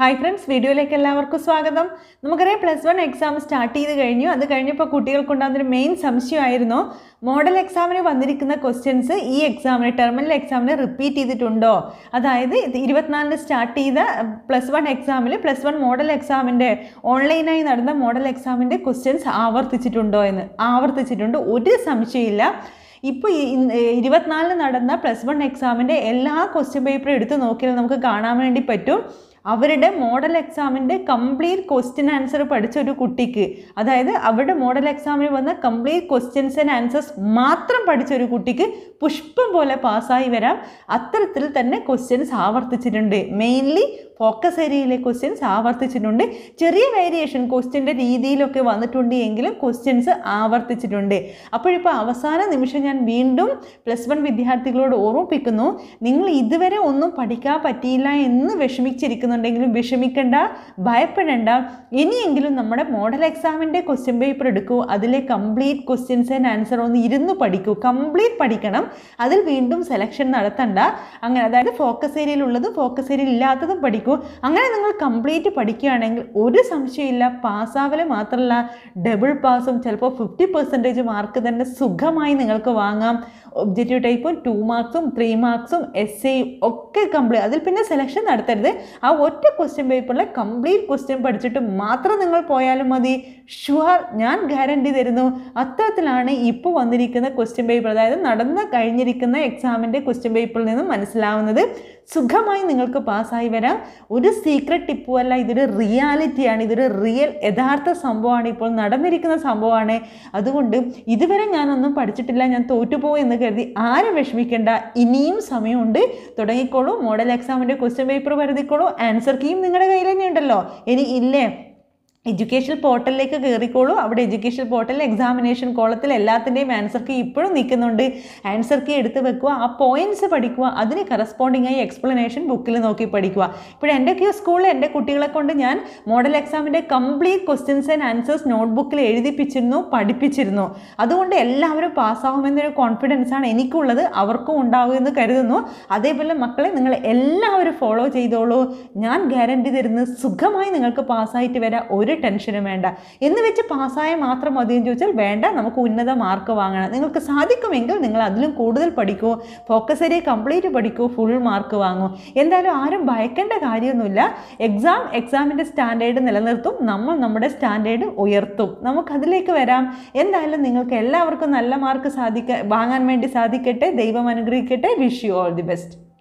hi friends വീഡിയോയിലേക്ക് എല്ലാവർക്കും സ്വാഗതം നമുക്കറിയാം പ്ലസ് വൺ എക്സാം സ്റ്റാർട്ട് ചെയ്ത് കഴിഞ്ഞു അത് കഴിഞ്ഞപ്പോൾ കുട്ടികൾക്കുണ്ടാകുന്നൊരു മെയിൻ സംശയമായിരുന്നു മോഡൽ എക്സാമിന് വന്നിരിക്കുന്ന ക്വസ്റ്റ്യൻസ് ഈ എക്സാമിന് ടെർമിനൽ എക്സാമിന് റിപ്പീറ്റ് ചെയ്തിട്ടുണ്ടോ അതായത് ഇരുപത്തിനാലിന് സ്റ്റാർട്ട് ചെയ്ത പ്ലസ് വൺ എക്സാമിൽ പ്ലസ് വൺ മോഡൽ എക്സാമിൻ്റെ ഓൺലൈനായി നടന്ന മോഡൽ എക്സാമിൻ്റെ ക്വസ്റ്റ്യൻസ് ആവർത്തിച്ചിട്ടുണ്ടോ എന്ന് ആവർത്തിച്ചിട്ടുണ്ട് ഒരു സംശയമില്ല ഇപ്പോൾ ഇരുപത്തിനാലിന് നടന്ന പ്ലസ് വൺ എക്സാമിൻ്റെ എല്ലാ ക്വസ്റ്റ്യൻ പേപ്പറും എടുത്ത് നോക്കിയാൽ നമുക്ക് കാണാൻ വേണ്ടി പറ്റും അവരുടെ മോഡൽ എക്സാമിൻ്റെ കംപ്ലീറ്റ് ക്വസ്റ്റ്യൻ ആൻസർ പഠിച്ച ഒരു കുട്ടിക്ക് അതായത് അവരുടെ മോഡൽ എക്സാമിന് വന്ന കംപ്ലീറ്റ് ക്വസ്റ്റ്യൻസ് ആൻഡ് ആൻസേഴ്സ് മാത്രം പഠിച്ച ഒരു കുട്ടിക്ക് പുഷ്പം പോലെ പാസ്സായി വരാം അത്തരത്തിൽ തന്നെ ക്വസ്റ്റ്യൻസ് ആവർത്തിച്ചിട്ടുണ്ട് മെയിൻലി ഫോക്കസ് ഏരിയയിലെ ക്വസ്റ്റ്യൻസ് ആവർത്തിച്ചിട്ടുണ്ട് ചെറിയ വേരിയേഷൻ ക്വസ്റ്റ്യൻ്റെ രീതിയിലൊക്കെ വന്നിട്ടുണ്ട് എങ്കിലും ക്വസ്റ്റ്യൻസ് ആവർത്തിച്ചിട്ടുണ്ട് അപ്പോഴിപ്പോൾ അവസാന നിമിഷം ഞാൻ വീണ്ടും പ്ലസ് വൺ വിദ്യാർത്ഥികളോട് ഓർമ്മിപ്പിക്കുന്നു നിങ്ങൾ ഇതുവരെ ഒന്നും പഠിക്കാൻ പറ്റിയില്ല എന്ന് വിഷമിച്ചിരിക്കുന്നുണ്ടെങ്കിലും വിഷമിക്കേണ്ട ഭയപ്പെടേണ്ട ഇനിയെങ്കിലും നമ്മുടെ മോഡൽ എക്സാമിൻ്റെ ക്വസ്റ്റ്യൻ പേപ്പർ എടുക്കൂ അതിലെ കംപ്ലീറ്റ് ക്വസ്റ്റ്യൻസ് ആൻഡ് ആൻസർ ഒന്ന് ഇരുന്ന് പഠിക്കൂ കംപ്ലീറ്റ് പഠിക്കണം അതിൽ വീണ്ടും സെലക്ഷൻ നടത്തണ്ട അങ്ങനെ അതായത് ഫോക്കസ് ഏരിയയിലുള്ളതും ഫോക്കസ് ഏരിയയിൽ ഇല്ലാത്തതും പഠിക്കൂ മണിക്കൂർ അങ്ങനെ നിങ്ങൾ കംപ്ലീറ്റ് പഠിക്കുകയാണെങ്കിൽ ഒരു സംശയമില്ല പാസ്സാവൽ മാത്രമല്ല ഡബിൾ പാസും ചിലപ്പോൾ ഫിഫ്റ്റി പെർസെൻറ്റേജ് മാർക്ക് തന്നെ സുഖമായി നിങ്ങൾക്ക് വാങ്ങാം ഒബ്ജക്റ്റീവ് ടൈപ്പും ടു മാർക്സും ത്രീ മാർക്സും എസ് എയും ഒക്കെ കംപ്ലീറ്റ് അതിൽ പിന്നെ സെലക്ഷൻ നടത്തരുത് ആ ഒറ്റ ക്വസ്റ്റ്യൻ പേപ്പറിലെ കംപ്ലീറ്റ് ക്വസ്റ്റ്യൻ പഠിച്ചിട്ട് മാത്രം നിങ്ങൾ പോയാലും മതി ഷുവർ ഞാൻ ഗ്യാരണ്ടി തരുന്നു അത്തരത്തിലാണ് ഇപ്പോൾ വന്നിരിക്കുന്ന ക്വസ്റ്റ്യൻ പേപ്പർ അതായത് നടന്ന് കഴിഞ്ഞിരിക്കുന്ന എക്സാമിൻ്റെ ക്വസ്റ്റ്യൻ പേപ്പറിൽ നിന്നും മനസ്സിലാവുന്നത് സുഖമായി നിങ്ങൾക്ക് പാസ്സായി വരാം ഒരു സീക്രട്ട് ടിപ്പും അല്ല ഇതൊരു റിയാലിറ്റിയാണ് ഇതൊരു റിയൽ യഥാർത്ഥ സംഭവമാണ് ഇപ്പോൾ നടന്നിരിക്കുന്ന സംഭവമാണ് അതുകൊണ്ട് ഇതുവരെ ഞാനൊന്നും പഠിച്ചിട്ടില്ല ഞാൻ തോറ്റുപോയി എന്ന് കരുതി ആരും വിഷമിക്കേണ്ട ഇനിയും സമയമുണ്ട് തുടങ്ങിക്കോളൂ മോഡൽ എക്സാമിൻ്റെ ക്വസ്റ്റ്യൻ പേപ്പർ വരുതിക്കോളൂ ആൻസർ കീയും നിങ്ങളുടെ കയ്യിൽ തന്നെ ഉണ്ടല്ലോ ഇനി ഇല്ലേ എഡ്യൂക്കേഷൻ പോർട്ടലിലേക്ക് കയറിക്കോളൂ അവിടെ എഡ്യൂക്കേഷൻ പോർട്ടലിൽ എക്സാമിനേഷൻ കോളത്തിൽ എല്ലാത്തിൻ്റെയും ആൻസർ കീ ഇപ്പോഴും നിൽക്കുന്നുണ്ട് ആൻസർ കീ എടുത്ത് വെക്കുക ആ പോയിൻറ്റ്സ് പഠിക്കുക അതിന് കറസ്പോണ്ടിങ് ആയി എക്സ്പ്ലനേഷൻ ബുക്കിൽ നോക്കി പഠിക്കുക ഇപ്പോൾ എൻ്റെ സ്കൂളിൽ എൻ്റെ കുട്ടികളെ കൊണ്ട് ഞാൻ മോഡൽ എക്സാമിൻ്റെ കംപ്ലീറ്റ് ക്വസ്റ്റ്യൻസ് ആൻഡ് ആൻസേഴ്സ് നോട്ട്ബുക്കിൽ എഴുതിപ്പിച്ചിരുന്നു പഠിപ്പിച്ചിരുന്നു അതുകൊണ്ട് എല്ലാവരും പാസ്സാകുമെന്നൊരു ആണ് എനിക്കുള്ളത് അവർക്കും എന്ന് കരുതുന്നു അതേപോലെ മക്കളെ നിങ്ങൾ എല്ലാവരും ഫോളോ ചെയ്തോളൂ ഞാൻ ഗ്യാരണ്ടി തരുന്നു സുഖമായി നിങ്ങൾക്ക് പാസ്സായിട്ട് വരാം ഒരു ഒരു ടെൻഷനും വേണ്ട എന്ന് വെച്ച് പാസ്സായ മാത്രം എന്ന് ചോദിച്ചാൽ വേണ്ട നമുക്ക് ഉന്നത മാർക്ക് വാങ്ങണം നിങ്ങൾക്ക് സാധിക്കുമെങ്കിൽ നിങ്ങൾ അതിലും കൂടുതൽ പഠിക്കൂ ഫോക്കസ് ഏരിയ കംപ്ലീറ്റ് പഠിക്കൂ ഫുൾ മാർക്ക് വാങ്ങൂ എന്തായാലും ആരും ഭയക്കേണ്ട കാര്യമൊന്നുമില്ല എക്സാം എക്സാമിൻ്റെ സ്റ്റാൻഡേർഡ് നിലനിർത്തും നമ്മൾ നമ്മുടെ സ്റ്റാൻഡേർഡ് ഉയർത്തും നമുക്കതിലേക്ക് വരാം എന്തായാലും നിങ്ങൾക്ക് എല്ലാവർക്കും നല്ല മാർക്ക് സാധിക്ക വാങ്ങാൻ വേണ്ടി സാധിക്കട്ടെ ദൈവം അനുഗ്രഹിക്കട്ടെ wish you all the best